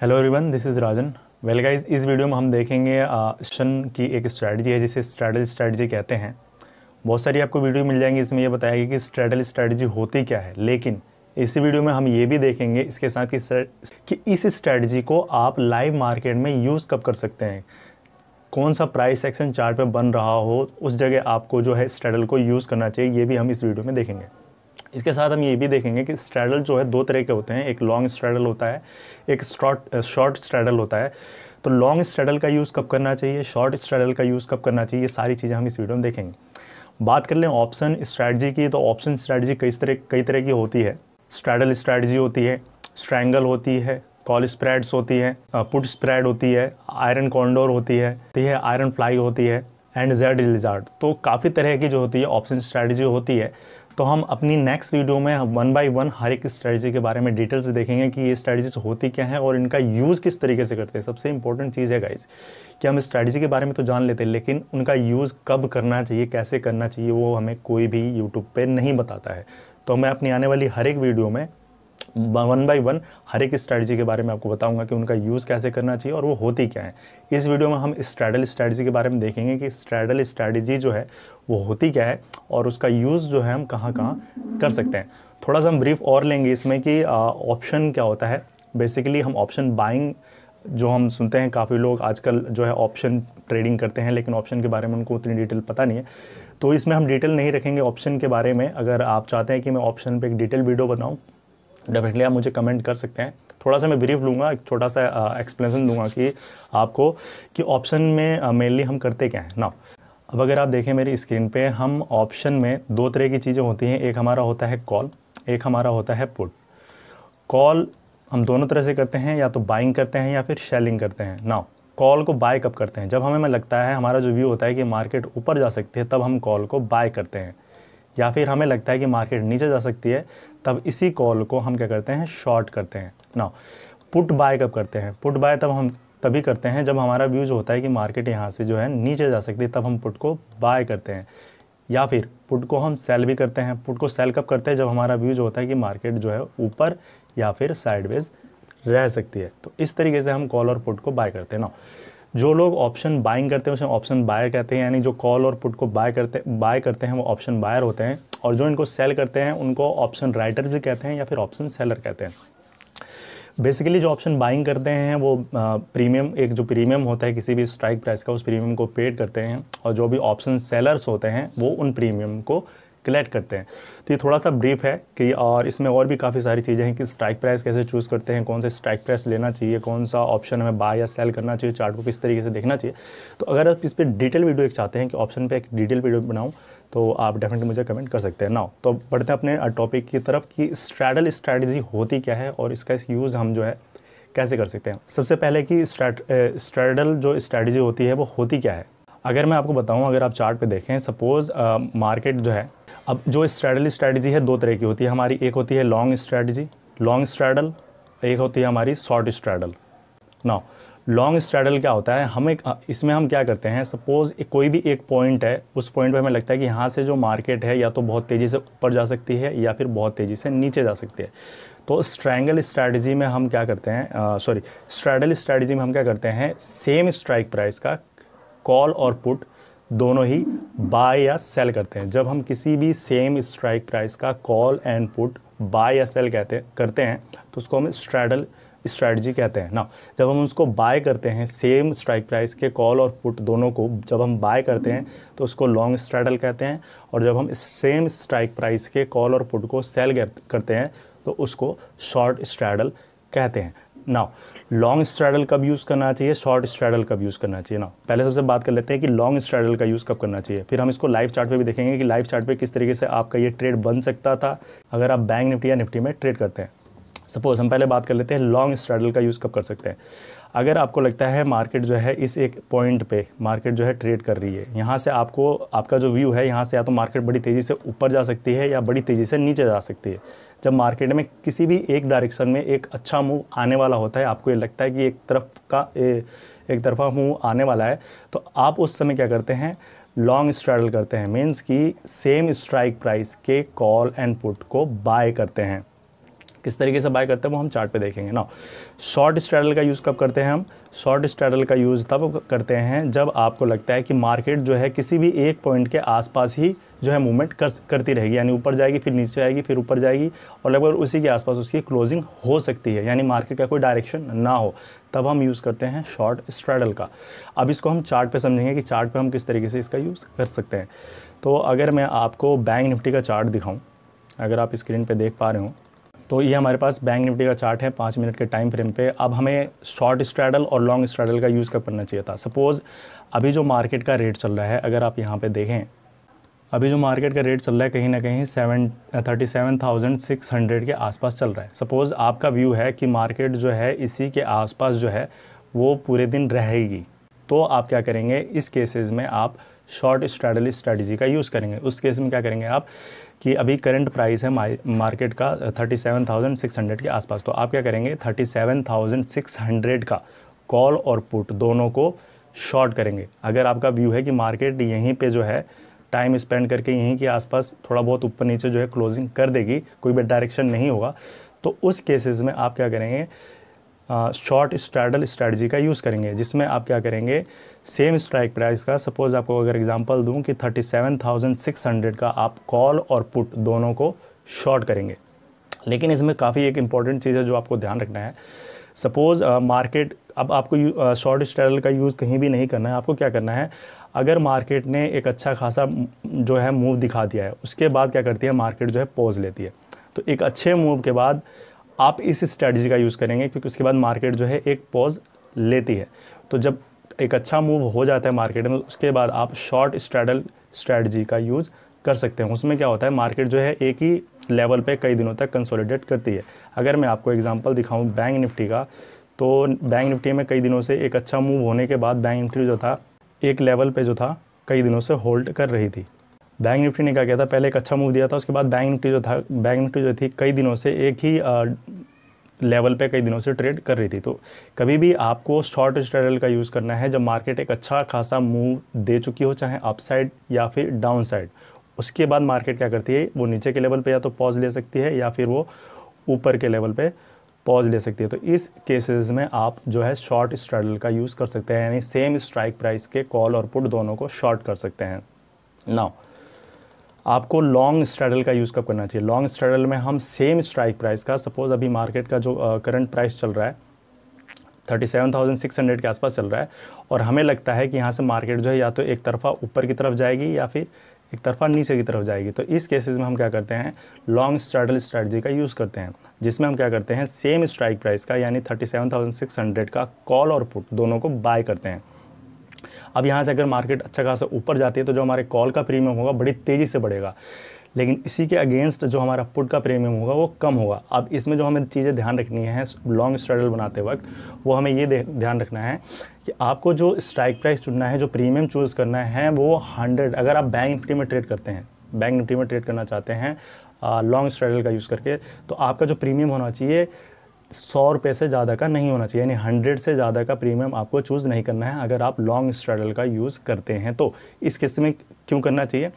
hello everyone this is Rajan well guys इस video में हम देखेंगे ऑप्शन की एक स्ट्रैटेजी है जिसे स्ट्रैटल स्ट्रैटेजी कहते हैं बहुत सारी आपको वीडियो मिल जाएंगी इसमें यह बताएगी कि स्ट्रैटल स्ट्रैटेजी होती क्या है लेकिन इसी वीडियो में हम ये भी देखेंगे इसके साथ कि, कि इस स्ट्रैटेजी को आप लाइव मार्केट में यूज़ कब कर सकते हैं कौन सा प्राइस सेक्शन चार्ट पे बन रहा हो उस जगह आपको जो है स्ट्रैटल को यूज़ करना चाहिए ये भी हम इस वीडियो में देखेंगे इसके साथ हम ये भी देखेंगे कि स्ट्रैडल जो है दो तरह के होते हैं एक लॉन्ग स्ट्रैडल होता है एक शॉर्ट शॉर्ट स्ट्रैडल होता है तो लॉन्ग स्ट्रैडल का यूज़ कब करना चाहिए शॉर्ट स्ट्रैडल का यूज़ कब करना चाहिए ये सारी चीज़ें हम इस वीडियो में देखेंगे बात कर लें ऑप्शन स्ट्रैटी की तो ऑप्शन स्ट्रैटी कई तरह कई तरह की होती है स्ट्रैडल स्ट्रैटी होती है स्ट्रैंगल होती है कॉल स्प्रेड्स होती है पुट स्प्रेड होती है आयरन कॉन्डोर होती है यह आयरन फ्लाई होती है एंड जेड रिजार्ट तो काफ़ी तरह की जो होती है ऑप्शन स्ट्रैटी होती है तो हम अपनी नेक्स्ट वीडियो में वन बाय वन हर एक स्ट्रेटजी के बारे में डिटेल्स देखेंगे कि ये स्ट्रेटजी होती क्या है और इनका यूज़ किस तरीके से करते हैं सबसे इंपॉर्टेंट चीज़ है गाइज कि हम स्ट्रेटजी के बारे में तो जान लेते हैं लेकिन उनका यूज़ कब करना चाहिए कैसे करना चाहिए वो हमें कोई भी यूट्यूब पर नहीं बताता है तो मैं अपनी आने वाली हर एक वीडियो में वन बाई वन हर एक स्ट्रैटेजी के बारे में आपको बताऊंगा कि उनका यूज़ कैसे करना चाहिए और वो होती क्या है इस वीडियो में हम स्ट्रैडल स्ट्रैटेजी के बारे में देखेंगे कि स्ट्रैडल स्ट्रैटेजी जो है वो होती क्या है और उसका यूज़ जो है हम कहाँ कहाँ कर सकते हैं थोड़ा सा हम ब्रीफ और लेंगे इसमें कि ऑप्शन क्या होता है बेसिकली हम ऑप्शन बाइंग जो हम सुनते हैं काफ़ी लोग आजकल जो है ऑप्शन ट्रेडिंग करते हैं लेकिन ऑप्शन के बारे में उनको उतनी डिटेल पता नहीं है तो इसमें हम डिटेल नहीं रखेंगे ऑप्शन के बारे में अगर आप चाहते हैं कि मैं ऑप्शन पर एक डिटेल वीडियो बनाऊँ डेफिनेटली आप मुझे कमेंट कर सकते हैं थोड़ा सा मैं ब्रीफ लूँगा एक छोटा सा एक्सप्लेनेशन दूंगा कि आपको कि ऑप्शन में मेनली हम करते क्या हैं ना अब अगर आप देखें मेरी स्क्रीन पे हम ऑप्शन में दो तरह की चीज़ें होती हैं एक हमारा होता है कॉल एक हमारा होता है पुट कॉल हम दोनों तरह से करते हैं या तो बाइंग करते हैं या फिर शेलिंग करते हैं ना कॉल को बाय कब करते हैं जब हमें लगता है हमारा जो व्यू होता है कि मार्केट ऊपर जा सकती है तब हम कॉल को बाय करते हैं या फिर हमें लगता है कि मार्केट नीचे जा सकती है तब इसी कॉल को हम क्या करते हैं शॉर्ट करते हैं ना पुट बाय कब करते हैं पुट बाय तब हम तभी करते हैं जब हमारा व्यूज होता है कि मार्केट यहाँ से जो है नीचे जा सकती है तब हम पुट को बाय करते हैं या फिर पुट को हम सेल भी करते हैं पुट को सेल कब करते हैं जब हमारा व्यूज होता है कि मार्केट जो है ऊपर या फिर साइडवेज रह सकती है तो इस तरीके से हम कॉल और पुट को बाय करते हैं ना जो लोग ऑप्शन बाइंग करते हैं उसे ऑप्शन बायर कहते हैं यानी जो कॉल और पुट को बाय करते बाय करते हैं वो ऑप्शन बायर होते हैं और जो इनको सेल करते हैं उनको ऑप्शन राइटर भी कहते हैं या फिर ऑप्शन सेलर कहते हैं बेसिकली जो ऑप्शन बाइंग करते हैं वो प्रीमियम एक जो प्रीमियम होता है किसी भी स्ट्राइक प्राइस का उस प्रीमियम को पेड करते हैं और जो भी ऑप्शन सेलर्स होते हैं वो उन प्रीमियम को कलेक्ट करते हैं तो ये थोड़ा सा ब्रीफ है कि और इसमें और भी काफ़ी सारी चीज़ें हैं कि स्ट्राइक प्राइस कैसे चूज़ करते हैं कौन सा स्ट्राइक प्राइस लेना चाहिए कौन सा ऑप्शन हमें बाय या सेल करना चाहिए चार्ट को किस तरीके से देखना चाहिए तो अगर आप इस पर डिटेल वीडियो एक चाहते हैं कि ऑप्शन पर एक डिटेल वीडियो बनाऊँ तो आप डेफिनेटली मुझे कमेंट कर सकते हैं नाउ तो बढ़ते हैं अपने टॉपिक की तरफ कि स्ट्रैडल स्ट्रैटेजी होती क्या है और इसका यूज़ हम जो है कैसे कर सकते हैं सबसे पहले कि स्ट्रैडल जो स्ट्रैटेजी होती है वो होती क्या है अगर मैं आपको बताऊं अगर आप चार्ट पे देखें सपोज़ मार्केट जो है अब जो स्ट्रैडल स्ट्रैटेजी है दो तरह की होती है हमारी एक होती है लॉन्ग स्ट्रैटेजी लॉन्ग स्ट्रैडल एक होती है हमारी short straddle now long straddle क्या होता है हमें इसमें हम क्या करते हैं सपोज़ कोई भी एक पॉइंट है उस पॉइंट पे हमें लगता है कि यहाँ से जो मार्केट है या तो बहुत तेज़ी से ऊपर जा सकती है या फिर बहुत तेज़ी से नीचे जा सकती है तो स्ट्रैंगल स्ट्रैटेजी में हम क्या करते हैं सॉरी स्ट्रैडल स्ट्रैटेजी में हम क्या करते हैं सेम स्ट्राइक प्राइस का कॉल और पुट दोनों ही बाय या सेल करते हैं जब हम किसी भी सेम स्ट्राइक प्राइस का कॉल एंड पुट बाय या सेल कहते करते हैं तो उसको हम स्ट्रैडल स्ट्रैटी कहते हैं ना जब हम उसको बाय करते हैं सेम स्ट्राइक प्राइस के कॉल और पुट दोनों को जब हम बाय करते हैं तो उसको लॉन्ग स्ट्रैडल कहते हैं और जब हम सेम स्ट्राइक प्राइस के कॉल और पुट को सेल करते हैं तो उसको शॉर्ट स्ट्रैडल कहते हैं नाउ लॉन्ग स्ट्रैडल कब यूज़ करना चाहिए शॉर्ट स्ट्रैडल कब यूज़ करना चाहिए ना पहले सबसे बात कर लेते हैं कि लॉन्ग स्ट्रैडल का यूज़ कब करना चाहिए फिर हम इसको लाइव चार्ट पे भी देखेंगे कि लाइव चार्ट पे किस तरीके से आपका ये ट्रेड बन सकता था अगर आप बैंक निफ्टी या निफ्टी में ट्रेड करते हैं सपोज़ हम पहले बात कर लेते हैं लॉन्ग स्ट्रैडल का यूज़ कब कर सकते हैं अगर आपको लगता है मार्केट जो है इस एक पॉइंट पे मार्केट जो है ट्रेड कर रही है यहाँ से आपको आपका जो व्यू है यहाँ से या तो मार्केट बड़ी तेज़ी से ऊपर जा सकती है या बड़ी तेज़ी से नीचे जा सकती है जब मार्केट में किसी भी एक डायरेक्शन में एक अच्छा मूव आने वाला होता है आपको ये लगता है कि एक तरफ का ए, एक तरफा मूव आने वाला है तो आप उस समय क्या करते हैं लॉन्ग स्ट्रैडल करते हैं मीन्स कि सेम स्ट्राइक प्राइस के कॉल एंड पुट को बाय करते हैं किस तरीके से बाय करते हैं वो हम चार्ट पे देखेंगे ना शॉर्ट स्ट्रैडल का यूज़ कब करते हैं हम शॉर्ट स्ट्रैडल का यूज़ तब करते हैं जब आपको लगता है कि मार्केट जो है किसी भी एक पॉइंट के आसपास ही जो है मूवमेंट कर करती रहेगी यानी ऊपर जाएगी फिर नीचे आएगी फिर ऊपर जाएगी और लगभग उसी के आसपास उसकी क्लोजिंग हो सकती है यानी मार्केट का कोई डायरेक्शन ना हो तब हम यूज़ करते हैं शॉर्ट स्ट्रैडल का अब इसको हम चार्ट पे समझेंगे कि चार्ट पे हम किस तरीके से इसका यूज़ कर सकते हैं तो अगर मैं आपको बैंक निफ्टी का चार्ट दिखाऊँ अगर आप स्क्रीन पर देख पा रहे हो तो ये हमारे पास बैंक निफ्टी का चार्ट है पाँच मिनट के टाइम फ्रेम पे अब हमें शॉर्ट स्ट्रैडल और लॉन्ग स्ट्रैडल का यूज़ कब करना चाहिए था सपोज़ अभी जो मार्केट का रेट चल रहा है अगर आप यहाँ पे देखें अभी जो मार्केट का रेट चल रहा है कहीं ना कहीं seven thirty seven thousand six hundred के आसपास चल रहा है सपोज़ आपका व्यू है कि मार्केट जो है इसी के आसपास जो है वो पूरे दिन रहेगी तो आप क्या करेंगे इस केसेज में आप शॉर्ट स्ट्रैडल स्ट्रैटी का यूज़ करेंगे उस केस में क्या करेंगे आप कि अभी करंट प्राइस है मार्केट का 37,600 के आसपास तो आप क्या करेंगे 37,600 का कॉल और पुट दोनों को शॉर्ट करेंगे अगर आपका व्यू है कि मार्केट यहीं पे जो है टाइम स्पेंड करके यहीं के आसपास थोड़ा बहुत ऊपर नीचे जो है क्लोजिंग कर देगी कोई भी डायरेक्शन नहीं होगा तो उस केसेस में आप क्या करेंगे शॉर्ट स्ट्रैडल स्ट्रैटी का यूज़ करेंगे जिसमें आप क्या करेंगे सेम स्ट्राइक प्राइस का सपोज़ आपको अगर एग्जांपल दूं कि 37,600 का आप कॉल और पुट दोनों को शॉर्ट करेंगे लेकिन इसमें काफ़ी एक इम्पॉर्टेंट चीज़ है जो आपको ध्यान रखना है सपोज़ मार्केट uh, अब आपको शॉर्ट uh, स्ट्रैडल का यूज़ कहीं भी नहीं करना है आपको क्या करना है अगर मार्केट ने एक अच्छा खासा जो है मूव दिखा दिया है उसके बाद क्या करती है मार्केट जो है पोज लेती है तो एक अच्छे मूव के बाद आप इस स्ट्रैटेजी का यूज़ करेंगे क्योंकि उसके बाद मार्केट जो है एक पॉज लेती है तो जब एक अच्छा मूव हो जाता है मार्केट में उसके बाद आप शॉर्ट स्ट्रैडल स्ट्रैटेजी का यूज़ कर सकते हैं उसमें क्या होता है मार्केट जो है एक ही लेवल पे कई दिनों तक कंसोलिडेट करती है अगर मैं आपको एग्जांपल दिखाऊं बैंक निफ्टी का तो बैंक निफ्टी में कई दिनों से एक अच्छा मूव होने के बाद बैंक निफ्टी जो था एक लेवल पे जो था कई दिनों से होल्ड कर रही थी बैंक निफ्टी ने क्या किया था पहले एक अच्छा मूव दिया था उसके बाद बैंक निफ्टी जो था बैंक निफ्टी जो थी कई दिनों से एक ही आ, लेवल पे कई दिनों से ट्रेड कर रही थी तो कभी भी आपको शॉर्ट स्ट्रेटल का यूज़ करना है जब मार्केट एक अच्छा खासा मूव दे चुकी हो चाहे अपसाइड या फिर डाउन साइड उसके बाद मार्केट क्या करती है वो नीचे के लेवल पर या तो पॉज ले सकती है या फिर वो ऊपर के लेवल पर पॉज ले सकती है तो इस केसेस में आप जो है शॉर्ट स्ट्रैडल का यूज़ कर सकते हैं यानी सेम स्ट्राइक प्राइस के कॉल और पुट दोनों को शॉर्ट कर सकते हैं नाउ आपको लॉन्ग स्ट्रैडल का यूज़ कब करना चाहिए लॉन्ग स्ट्रैडल में हम सेम स्ट्राइक प्राइस का सपोज़ अभी मार्केट का जो करंट प्राइस चल रहा है thirty seven thousand six hundred के आसपास चल रहा है और हमें लगता है कि यहाँ से मार्केट जो है या तो एक तरफा ऊपर की तरफ जाएगी या फिर एक तरफा नीचे की तरफ जाएगी तो इस केसेस में हम क्या करते हैं लॉन्ग स्ट्रैडल स्ट्रैटेजी का यूज़ करते हैं जिसमें हम क्या करते हैं सेम स्ट्राइक प्राइस का यानी thirty seven thousand six hundred का कॉल और पुट दोनों को बाय करते हैं अब यहाँ से अगर मार्केट अच्छा खासा ऊपर जाती है तो जो हमारे कॉल का प्रीमियम होगा बड़ी तेज़ी से बढ़ेगा लेकिन इसी के अगेंस्ट जो हमारा पुट का प्रीमियम होगा वो कम होगा अब इसमें जो हमें चीज़ें ध्यान रखनी है लॉन्ग स्ट्रगल बनाते वक्त वो हमें ये ध्यान रखना है कि आपको जो स्ट्राइक प्राइस चुनना है जो प्रीमियम चूज़ करना है वो हंड्रेड अगर आप बैंक निफ्टी में ट्रेड करते हैं बैंक निफ्टी में ट्रेड करना चाहते हैं लॉन्ग स्ट्रगल का यूज़ करके तो आपका जो प्रीमियम होना चाहिए सौ रुपये से ज़्यादा का नहीं होना चाहिए यानी हंड्रेड से ज़्यादा का प्रीमियम आपको चूज़ नहीं करना है अगर आप लॉन्ग स्ट्रडल का यूज़ करते हैं तो इस केस में क्यों करना चाहिए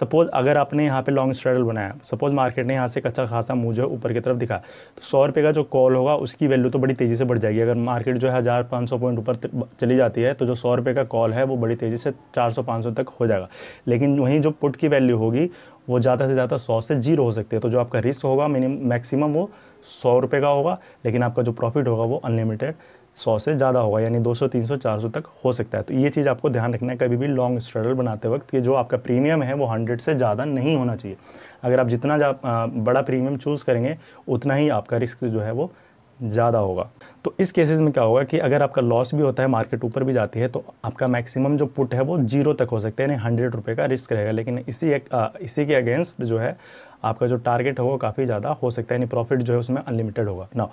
सपोज़ अगर आपने यहाँ पे लॉन्ग स्ट्रडल बनाया सपोज़ मार्केट ने यहाँ से अच्छा खासा मुझे ऊपर की तरफ दिखा तो सौ रुपये का जो कॉल होगा उसकी वैल्यू तो बड़ी तेज़ी से बढ़ जाएगी अगर मार्केट जो है हज़ार पाँच सौ पॉइंट ऊपर चली जाती है तो जो सौ रुपये का कॉल है वो बड़ी तेज़ी से चार सौ पाँच सौ तक हो जाएगा लेकिन वहीं जो पुट की वैल्यू होगी वो ज़्यादा से ज़्यादा सौ से जीरो हो सकती है तो जो आपका रिस्क होगा मिनिम मैक्सिमम वो सौ रुपये का होगा लेकिन आपका जो प्रॉफिट होगा वो अनलिमिटेड सौ से ज़्यादा होगा यानी 200, 300, 400 तक हो सकता है तो ये चीज़ आपको ध्यान रखना है कभी भी लॉन्ग स्ट्रगल बनाते वक्त कि जो आपका प्रीमियम है वो हंड्रेड से ज़्यादा नहीं होना चाहिए अगर आप जितना आ, बड़ा प्रीमियम चूज़ करेंगे उतना ही आपका रिस्क जो है वो ज़्यादा होगा तो इस केसेस में क्या होगा कि अगर आपका लॉस भी होता है मार्केट ऊपर भी जाती है तो आपका मैक्सिमम जो पुट है वो जीरो तक हो सकता है यानी हंड्रेड रुपये का रिस्क रहेगा लेकिन इसी एक, आ, इसी के अगेंस्ट जो है आपका जो टारगेट होगा काफ़ी ज़्यादा हो सकता है यानी प्रॉफिट जो है उसमें अनलिमिटेड होगा ना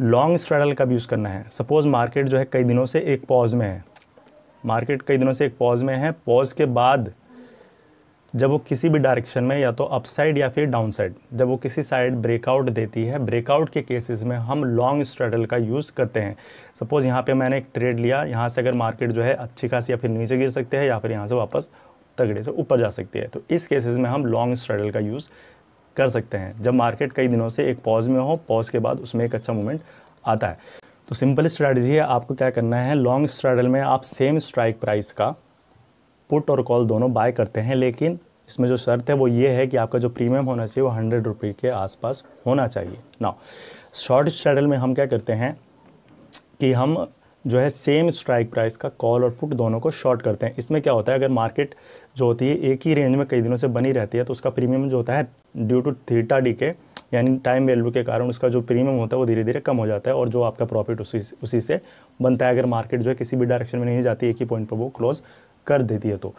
लॉन्ग स्ट्रैडल कब यूज़ करना है सपोज़ मार्केट जो है कई दिनों से एक पॉज में है मार्केट कई दिनों से एक पॉज में है पॉज के बाद जब वो किसी भी डायरेक्शन में या तो अपसाइड या फिर डाउनसाइड जब वो किसी साइड ब्रेकआउट देती है ब्रेकआउट के केसेस में हम लॉन्ग स्ट्रेडल का यूज़ करते हैं सपोज़ यहाँ पे मैंने एक ट्रेड लिया यहाँ से अगर मार्केट जो है अच्छी खासी या फिर नीचे गिर सकते हैं या फिर यहाँ से वापस तगड़े से ऊपर जा सकती है तो इस केसेस में हम लॉन्ग स्ट्रेडल का यूज़ कर सकते हैं जब मार्केट कई दिनों से एक पॉज में हो पॉज के बाद उसमें एक अच्छा मूवमेंट आता है तो सिंपल स्ट्रैटेजी है आपको क्या करना है लॉन्ग स्ट्रैडल में आप सेम स्ट्राइक प्राइस का पुट और कॉल दोनों बाय करते हैं लेकिन इसमें जो शर्त है वो ये है कि आपका जो प्रीमियम होना चाहिए वो हंड्रेड रुपये के आसपास होना चाहिए ना शॉर्ट स्ट्रैडल में हम क्या करते हैं कि हम जो है सेम स्ट्राइक प्राइस का कॉल और पुट दोनों को शॉर्ट करते हैं इसमें क्या होता है अगर मार्केट जो होती है एक ही रेंज में कई दिनों से बनी रहती है तो उसका प्रीमियम जो होता है ड्यू टू थीटा डी के यानी टाइम वैल्यू के कारण उसका जो प्रीमियम होता है वो धीरे धीरे कम हो जाता है और जो आपका प्रॉफिट उसी उसी से बनता है अगर मार्केट जो है किसी भी डायरेक्शन में नहीं जाती एक ही पॉइंट पर वो क्लोज़ कर देती है तो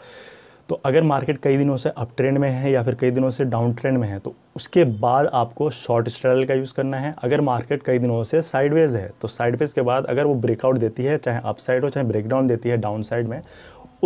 तो अगर मार्केट कई दिनों से अप ट्रेंड में है या फिर कई दिनों से डाउन ट्रेंड में है तो उसके बाद आपको शॉर्ट स्ट्रैटल का यूज़ करना है अगर मार्केट कई दिनों से साइडवेज है तो साइडवेज के बाद अगर वो ब्रेकआउट देती है चाहे अप साइड हो चाहे ब्रेकडाउन देती है डाउन साइड में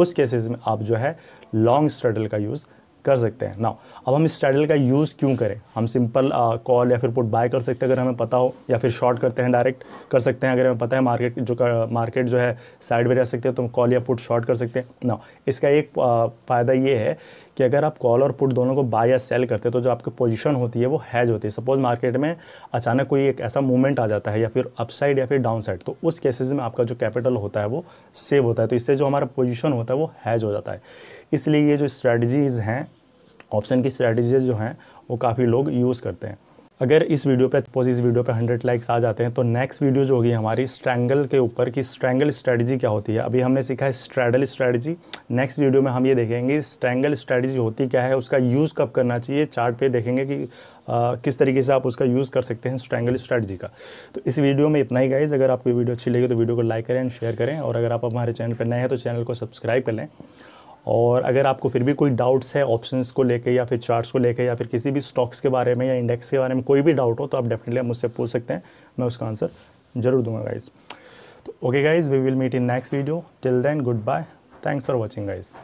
उस केसेज में आप जो है लॉन्ग स्ट्रैटल का यूज़ कर सकते हैं ना अब हम इस टाइटल का यूज़ क्यों करें हम सिंपल कॉल uh, या फिर पुट बाय कर सकते हैं अगर हमें पता हो या फिर शॉर्ट करते हैं डायरेक्ट कर सकते हैं अगर हमें पता है मार्केट जो मार्केट जो है साइड में रह सकते हैं तो हम कॉल या पुट शॉर्ट कर सकते हैं ना इसका एक uh, फ़ायदा ये है कि अगर आप कॉल और पुट दोनों को बाय या सेल करते हैं तो जो आपकी पोजिशन होती है वो हैज होती है सपोज मार्केट में अचानक कोई एक ऐसा मूवमेंट आ जाता है या फिर अपसाइड या फिर डाउन साइड तो उस केसेज में आपका जो कैपिटल होता है वो सेव होता है तो इससे जो हमारा पोजिशन होता है वो हैज हो जाता है इसलिए ये जो स्ट्रैटेजीज़ हैं ऑप्शन की स्ट्रैटेजीज जो हैं वो काफ़ी लोग यूज़ करते हैं अगर इस वीडियो पे सपोज इस वीडियो पे 100 लाइक्स आ जाते हैं तो नेक्स्ट वीडियो जो होगी हमारी स्ट्रैंगल के ऊपर कि स्ट्रैंगल स्ट्रैटेजी क्या होती है अभी हमने सीखा है स्ट्रैडल स्ट्रैटेजी नेक्स्ट वीडियो में हम ये देखेंगे स्ट्रैंगल स्ट्रैटेजी होती क्या है उसका यूज़ कब करना चाहिए चार्ट पे देखेंगे कि आ, किस तरीके से आप उसका यूज़ कर सकते हैं स्ट्रैंगल स्ट्रैटेजी का तो इस वीडियो में इतना ही गाइज अगर आपको वीडियो अच्छी लगी तो वीडियो को लाइक करें शेयर करें और अगर आप हमारे चैनल पर नए हैं तो चैनल को सब्सक्राइब कर लें और अगर आपको फिर भी कोई डाउट्स है ऑप्शंस को लेके या फिर चार्ट्स को लेके या फिर किसी भी स्टॉक्स के बारे में या इंडेक्स के बारे में कोई भी डाउट हो तो आप डेफिनेटली मुझसे पूछ सकते हैं मैं उसका आंसर जरूर दूंगा गाइज़ तो okay guys we will meet in next video till then good bye thanks for watching guys